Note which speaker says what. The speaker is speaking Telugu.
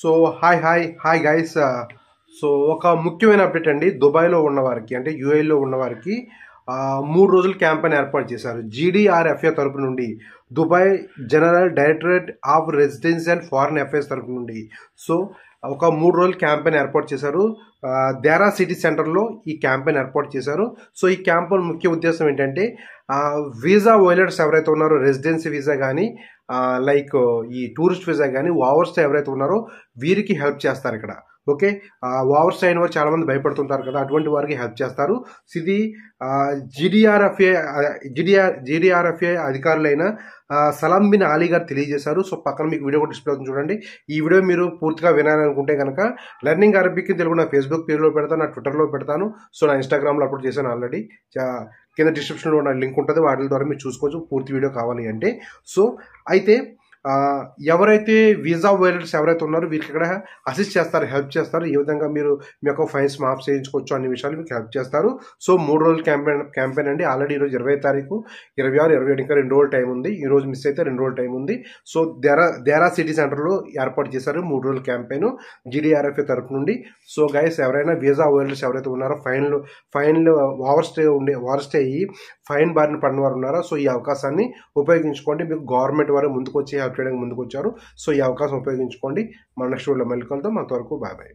Speaker 1: so hi hi hi guys so ఒక ముఖ్యమైన అప్డేట్ అండి దుబాయ్లో ఉన్నవారికి అంటే యూఏలో ఉన్నవారికి మూడు రోజుల క్యాంపెయిన్ ఏర్పాటు చేశారు జీడీఆర్ఎఫ్ఏ తరపు నుండి Dubai general directorate of residence and foreign affairs తరఫు నుండి సో ఒక మూడు రోజులు క్యాంపెయిన్ ఏర్పాటు చేశారు దేరా సిటీ సెంటర్లో ఈ క్యాంపెయిన్ ఏర్పాటు చేశారు సో ఈ క్యాంపెయిన్ ముఖ్య ఉద్దేశం ఏంటంటే వీసా వైలర్స్ ఎవరైతే ఉన్నారో రెసిడెన్సీ వీసా కానీ లైక్ ఈ టూరిస్ట్ వీసా కానీ ఓవర్స్ ఎవరైతే ఉన్నారో వీరికి హెల్ప్ చేస్తారు ఇక్కడ ఓకే ఓవర్స్ అయిన వారు చాలామంది భయపడుతుంటారు కదా అటువంటి వారికి హెల్ప్ చేస్తారు ఇది జిడిఆర్ఎఫ్ఏ జిడిఆర్ జిడిఆర్ఎఫ్ఏ అధికారులైన సలాం బిన్ అలీ గారు తెలియజేశారు సో పక్కన మీకు వీడియో కూడా డిస్ప్లే అవుతుంది చూడండి ఈ వీడియో మీరు పూర్తిగా వినాలనుకుంటే కనుక లెర్నింగ్ అరబిక్ తెలుగు నా ఫేస్బుక్ పేజ్లో పెడతాను నా ట్విట్టర్లో పెడతాను సో నా ఇన్స్టాగ్రామ్లో అప్లోడ్ చేశాను ఆల్రెడీ కింద డిస్క్రిప్షన్లో ఉన్న లింక్ ఉంటుంది వాటి ద్వారా మీరు చూసుకోవచ్చు పూర్తి వీడియో కావాలి అంటే సో అయితే ఎవరైతే వీజా వైలర్స్ ఎవరైతే ఉన్నారో వీరికి ఇక్కడ అసిస్ట్ చేస్తారు హెల్ప్ చేస్తారు ఈ విధంగా మీరు మీ యొక్క ఫైన్స్ మాఫ్ చేయించుకోవచ్చు అన్ని విషయాలు మీకు హెల్ప్ చేస్తారు సో మూడు రోజుల క్యాంపెయిన్ క్యాంపెయిన్ అండి ఆల్రెడీ ఈరోజు ఇరవై తారీఖు ఇరవై ఆరు ఇరవై ఇంకా రెండు రోజుల టైం ఉంది ఈ రోజు మిస్ అయితే రెండు రోజుల టైం ఉంది సో దేరా దేరా సిటీ సెంటర్లో ఏర్పాటు చేశారు మూడు రోజుల క్యాంపెయిన్ జీడీఆర్ఎఫ్ తరఫు నుండి సో గైస్ ఎవరైనా వీజా వైలర్స్ ఎవరైతే ఉన్నారో ఫైన్లు ఫైన్లు ఓవర్ స్టే ఉండే ఓవర్ స్టే అయ్యి ఫైన్ బారిన పడిన వారు ఉన్నారో సో ఈ అవకాశాన్ని ఉపయోగించుకోండి మీకు గవర్నమెంట్ వారు ముందుకు వచ్చి హెల్ప్ చేయడానికి ముందుకు వచ్చారు సో ఈ అవకాశం ఉపయోగించుకోండి మన నెక్స్ట్ వీడియోలో మళ్ళీ కలుద్దాం అంతవరకు బాయ్ బాయ్